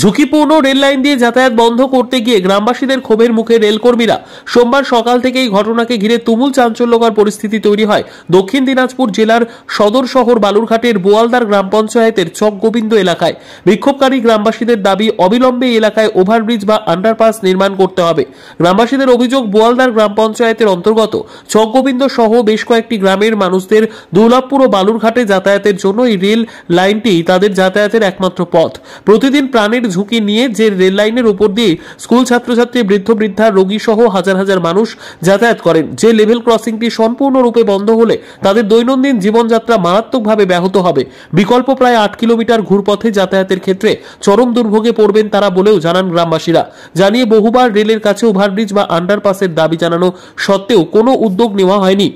ঝুঁকিপূর্ণ rail line দিয়ে যাতায়াত বন্ধ করতে গিয়ে গ্রামবাসীদের ক্ষোভের মুখে রেলকর্মীরা সোমবার সকাল থেকেই ঘটনাকে ঘিরে তুমুল চাঞ্চল্যকর পরিস্থিতি তৈরি হয় দক্ষিণ দিনাজপুর জেলার সদর শহর বালুরঘাটের বোয়ালদার গ্রাম পঞ্চায়েতের চক গোবিন্দ এলাকায় বিক্ষোভকারী গ্রামবাসীদের দাবি অবিলম্বে এলাকায় ওভারব্রিজ বা আন্ডারপাস নির্মাণ করতে হবে গ্রামবাসীদের অভিযোগ বোয়ালদার গ্রাম পঞ্চায়েতের অন্তর্গত চকগোবিন্দ সহ বেশ কয়েকটি গ্রামের মানুষদের দুর্লভপুর ও বালুরঘাটে যাতায়াতের জন্য এই রেল লাইনটি তাদের যাতায়াতের একমাত্র পথ প্রতিদিন প্রাণের ঝুঁকি নিয়ে যে রেল লাইনের উপর দিয়ে স্কুল ছাত্রছাত্রী বৃদ্ধ বৃদ্ধা রোগী সহ হাজার হাজার মানুষ যাতায়াত করেন যে লেভেল ক্রসিংটি সম্পূর্ণরূপে বন্ধ হলে তাদের দৈনন্দিন জীবনযাত্রা মারাত্মকভাবে ব্যাহত হবে বিকল্প প্রায় আট কিলোমিটার ঘুরপথে যাতায়াতের ক্ষেত্রে চরম দুর্ভোগে পড়বেন তারা বলেও জানান গ্রামবাসীরা জানিয়ে বহুবার রেলের কাছে ওভারব্রিজ বা আন্ডারপাসের দাবি জানানো সত্ত্বেও কোনো উদ্যোগ নেওয়া হয়নি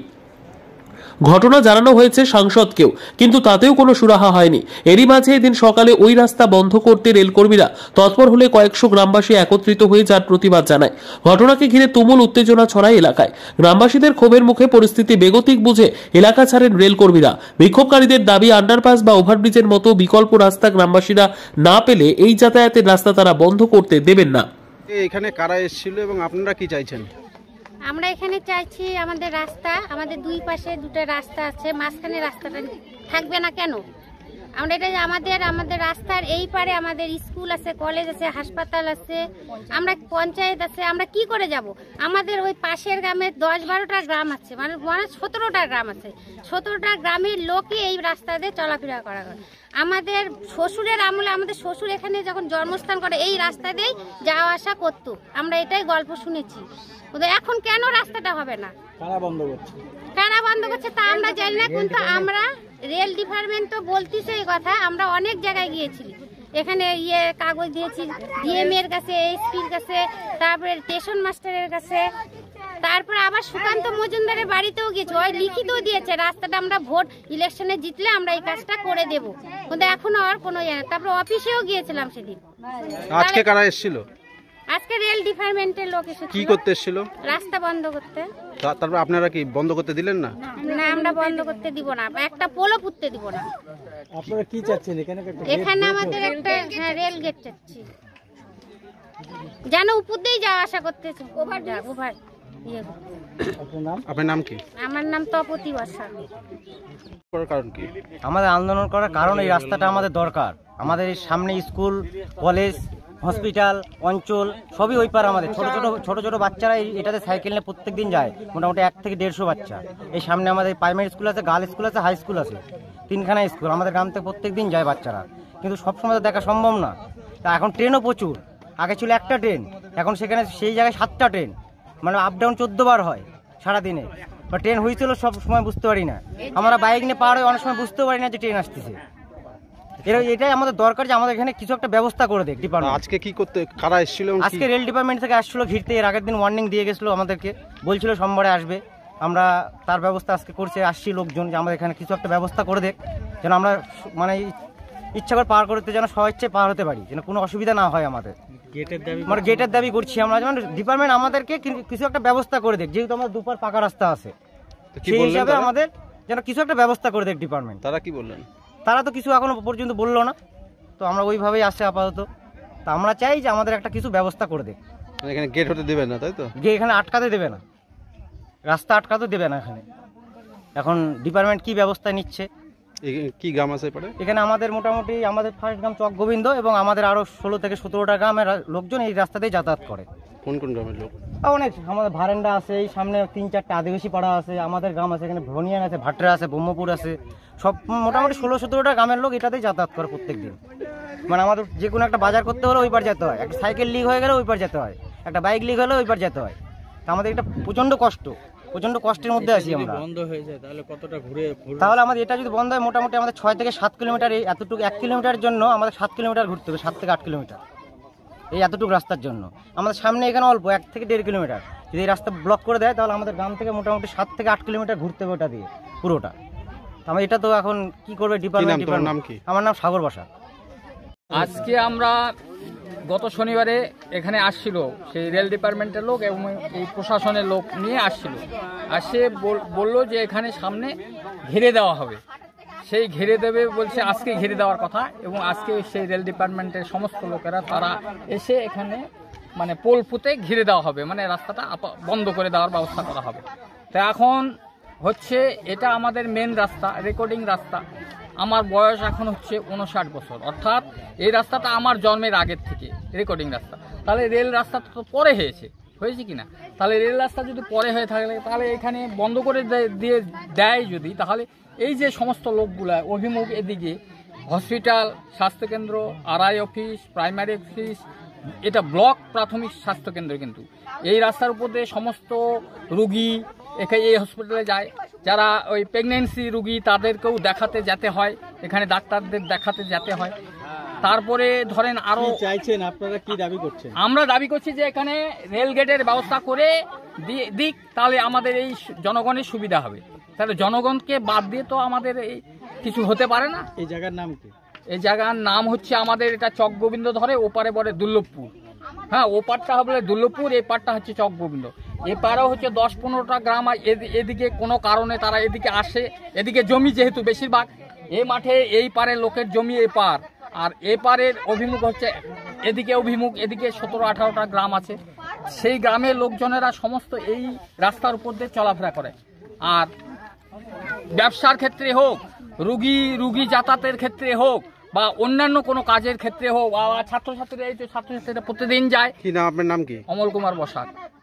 ঘটনা জানানো হয়েছে সাংসদকেও কিন্তু তাতেও কোনো সুরাহা হয়নি এরই মাঝে এদিন সকালে ওই রাস্তা বন্ধ করতে রেলকর্মীরা তৎপর হলে কয়েকশো গ্রামবাসী একত্রিত হয়ে যার প্রতিবাদ জানায় ঘটনাকে ঘিরে তুমুল উত্তেজনা ছড়ায় এলাকায় গ্রামবাসীদের ক্ষোভের মুখে পরিস্থিতি বেগতিক বুঝে এলাকা ছাড়েন রেলকর্মীরা বিক্ষোভকারীদের দাবি আন্ডারপাস বা ওভারব্রিজের মতো বিকল্প রাস্তা গ্রামবাসীরা না পেলে এই যাতায়াতের রাস্তা তারা বন্ধ করতে দেবেন না এখানে কারা এসেছিল এবং আপনারা কি চাইছেন আমরা এখানে চাইছি আমাদের রাস্তা আমাদের দুই পাশে দুটো রাস্তা আছে মাঝখানে রাস্তাটা থাকবে না কেন আমরা এটা আমাদের আমাদের রাস্তার এই পারে আমাদের স্কুল আছে কলেজ আছে হাসপাতাল আছে আমরা পঞ্চায়েত আছে আমরা কি করে যাব। আমাদের ওই পাশের গ্রামে দশ বারোটা গ্রাম আছে মানে মানে সতেরোটা গ্রাম আছে সতেরোটা গ্রামের লোকই এই রাস্তা দিয়ে চলাফেরা করা করে আমাদের শ্বশুরের আমলে আমাদের শ্বশুর এখানে যখন জন্মস্থান করে এই রাস্তা দিয়েই যাওয়া আসা করতো আমরা এটাই গল্প শুনেছি এখন কেন রাস্তাটা হবে না কেন বন্ধ করছে তা আমরা জানি না কিন্তু আমরা রেল ডিপার্টমেন্ট তো বলতিছে এই কথা আমরা অনেক জায়গায় গিয়েছি এখানে ইয়ে কাগজ দিয়েছি ডিএম এর কাছে এসপির কাছে তারপরে স্টেশন মাস্টারের কাছে তারপর আবার সুকান্ত মজুমদারের বাড়িতেও গিয়েছি ওই লিখিতও দিয়েছে রাস্তাটা আমরা ভোট ইলেকশনে জিতলে আমরা এই কাজটা করে দেব কিন্তু এখনো আর কোনো ইয়ে তারপর অফিসেও গিয়েছিলাম সেদিন হ্যাঁ। আজকে কারা এসেছিল আজকে রেল ডিপার্টমেন্টের লোক এসেছিল কি করতে এসেছিল রাস্তা বন্ধ করতে তারপর আপনারা কি বন্ধ করতে দিলেন না না আমরা বন্ধ করতে দিব না একটা পোলো পুততে দিব না আপনারা কি চাচ্ছেন এখানে এখানে আমাদের একটা হ্যাঁ রেল গেট চাচ্ছি যেন উপর দিয়েই যাওয়া আসা করতেছে ওভার ইয়ে। ওভার আমাদের আন্দোলন করার কারণ এই রাস্তাটা আমাদের দরকার আমাদের সামনে স্কুল কলেজ হসপিটাল অঞ্চল সবই ওই পার আমাদের ছোট ছোট ছোট ছোট বাচ্চারা এটাতে সাইকেল নিয়ে প্রত্যেক দিন যায় মোটামুটি এক থেকে দেড়শো বাচ্চা এই সামনে আমাদের প্রাইমারি স্কুল আছে গার্ল স্কুল আছে হাই স্কুল আছে তিনখানা স্কুল আমাদের গ্রাম থেকে প্রত্যেক দিন যায় বাচ্চারা কিন্তু সবসময় তো দেখা সম্ভব না তা এখন ট্রেনও প্রচুর আগে ছিল একটা ট্রেন এখন সেখানে সেই জায়গায় সাতটা ট্রেন মানে আপ ডাউন বার হয় সারাদিনে বা ট্রেন হয়েছিল সব সময় বুঝতে পারি না আমরা বাইক নিয়ে পার হয়ে অনেক সময় বুঝতে পারি না যে ট্রেন আসতেছে এরা এটাই আমাদের দরকার যে আমাদের এখানে কিছু একটা ব্যবস্থা করে দেখ ডিপার্টমেন্ট আজকে কি করতে কারা এসেছিল আজকে রেল ডিপার্টমেন্ট থেকে আসছিল ঘিরতে এর আগের দিন ওয়ার্নিং দিয়ে গেছিলো আমাদেরকে বলছিল সোমবারে আসবে আমরা তার ব্যবস্থা আজকে করছে আসছি লোকজন যে আমাদের এখানে কিছু একটা ব্যবস্থা করে দেখ যেন আমরা মানে ইচ্ছা করে পার করতে যেন সহজে পার হতে পারি যেন কোনো অসুবিধা না হয় আমাদের গেটের দাবি মানে গেটের দাবি করছি আমরা যেমন ডিপার্টমেন্ট আমাদেরকে কিছু একটা ব্যবস্থা করে দেখ যেহেতু আমাদের দুপার পাকা রাস্তা আছে সেই হিসাবে আমাদের যেন কিছু একটা ব্যবস্থা করে দেখ ডিপার্টমেন্ট তারা কি বললেন তারা তো কিছু এখনও পর্যন্ত বললো না তো আমরা ওইভাবেই আসছে আপাতত তা আমরা চাই যে আমাদের একটা কিছু ব্যবস্থা করে দে মানে এখানে গেট হতে দেবে না তাই তো যে এখানে আটকাতে দেবে না রাস্তা আটকাতে দেবে না এখানে এখন ডিপার্টমেন্ট কি ব্যবস্থা নিচ্ছে কি গ্রাম আছে পরে এখানে আমাদের মোটামুটি আমাদের ফার্স্ট গ্রাম চক গোবিন্দ এবং আমাদের আরও ষোলো থেকে সতেরোটা গ্রামের লোকজন এই রাস্তাতেই যাতায়াত করে কোন কোন গ্রামের লোক অনেক আমাদের ভারেন্ডা আছে এই সামনে তিন চারটা আদিবাসী পাড়া আছে আমাদের গ্রাম আছে এখানে ভনিয়ান আছে ভাটরা আছে ব্রহ্মপুর আছে সব মোটামুটি ষোলো সতেরোটা গ্রামের লোক এটাতেই যাতায়াত করে প্রত্যেক দিন মানে আমাদের যে কোনো একটা বাজার করতে হলে ওই পার যেতে হয় একটা সাইকেল লিক হয়ে গেলে ওই পার যেতে হয় একটা বাইক লিক হলে ওই পার যেতে হয় তা আমাদের এটা প্রচণ্ড কষ্ট প্রচন্ড কষ্টের মধ্যে আছি আমরা বন্ধ হয়ে যায় তাহলে কতটা ঘুরে তাহলে আমাদের এটা যদি বন্ধ হয় মোটামুটি আমাদের ছয় থেকে সাত কিলোমিটার এই এতটুকু এক কিলোমিটার জন্য আমাদের সাত কিলোমিটার ঘুরতে হবে সাত থেকে আট কিলোমিটার এই এতটুকু রাস্তার জন্য আমাদের সামনে এখানে অল্প এক থেকে দেড় কিলোমিটার যদি এই রাস্তা ব্লক করে দেয় তাহলে আমাদের গ্রাম থেকে মোটামুটি সাত থেকে আট কিলোমিটার ঘুরতে হবে ওটা দিয়ে পুরোটা আমরা এটা তো এখন কি করবে ডিপার্টমেন্ট ডিপার্টমেন্ট আমার নাম সাগর বাসা আজকে আমরা গত শনিবারে এখানে আসছিল সেই রেল ডিপার্টমেন্টের লোক এবং এই প্রশাসনের লোক নিয়ে আসছিল আর সে বলল যে এখানে সামনে ঘিরে দেওয়া হবে সেই ঘিরে দেবে বলছে আজকে ঘিরে দেওয়ার কথা এবং আজকে সেই রেল ডিপার্টমেন্টের সমস্ত লোকেরা তারা এসে এখানে মানে পোল পুঁতে ঘিরে দেওয়া হবে মানে রাস্তাটা বন্ধ করে দেওয়ার ব্যবস্থা করা হবে তো এখন হচ্ছে এটা আমাদের মেন রাস্তা রেকর্ডিং রাস্তা আমার বয়স এখন হচ্ছে উনষাট বছর অর্থাৎ এই রাস্তাটা আমার জন্মের আগের থেকে রেকর্ডিং রাস্তা তাহলে রেল রাস্তাটা তো পরে হয়েছে হয়েছে কি না তাহলে রেল রাস্তা যদি পরে হয়ে থাকলে তাহলে এখানে বন্ধ করে দিয়ে দেয় যদি তাহলে এই যে সমস্ত লোকগুলো অভিমুখ এদিকে হসপিটাল স্বাস্থ্যকেন্দ্র আই অফিস প্রাইমারি অফিস এটা ব্লক প্রাথমিক স্বাস্থ্যকেন্দ্র কিন্তু এই রাস্তার উপর দিয়ে সমস্ত রুগী এখানে এই হসপিটালে যায় যারা ওই প্রেগনেন্সি রুগী তাদেরকেও দেখাতে যেতে হয় এখানে ডাক্তারদের দেখাতে যেতে হয় তারপরে ধরেন আরো চাইছেন আপনারা কি দাবি করছেন আমরা দাবি করছি যে এখানে রেল গেটের ব্যবস্থা করে দিক তাহলে আমাদের এই জনগণের সুবিধা হবে তাহলে জনগণকে বাদ দিয়ে তো আমাদের এই কিছু হতে পারে না এই জায়গার নাম কি এই জায়গার নাম হচ্ছে আমাদের এটা চক গোবিন্দ ধরে ওপারে পরে দুর্লভপুর হ্যাঁ ওপারটা হবে দুর্লভপুর এই পারটা হচ্ছে চক গোবিন্দ এপারেও হচ্ছে দশ পনেরোটা গ্রাম আর এদিকে কোনো কারণে তারা এদিকে আসে এদিকে জমি যেহেতু বেশিরভাগ এ মাঠে এই পারে লোকের জমি এ পার আর এ পারের অভিমুখ হচ্ছে এদিকে অভিমুখ এদিকে সতেরো আঠারোটা গ্রাম আছে সেই গ্রামের লোকজনেরা সমস্ত এই রাস্তার উপর দিয়ে চলাফেরা করে আর ব্যবসার ক্ষেত্রে হোক রুগী রুগী যাতায়াতের ক্ষেত্রে হোক বা অন্যান্য কোনো কাজের ক্ষেত্রে হোক বা ছাত্রছাত্রীরা এই তো ছাত্রছাত্রীরা প্রতিদিন যায় কি না আপনার নাম কি অমল কুমার বসাক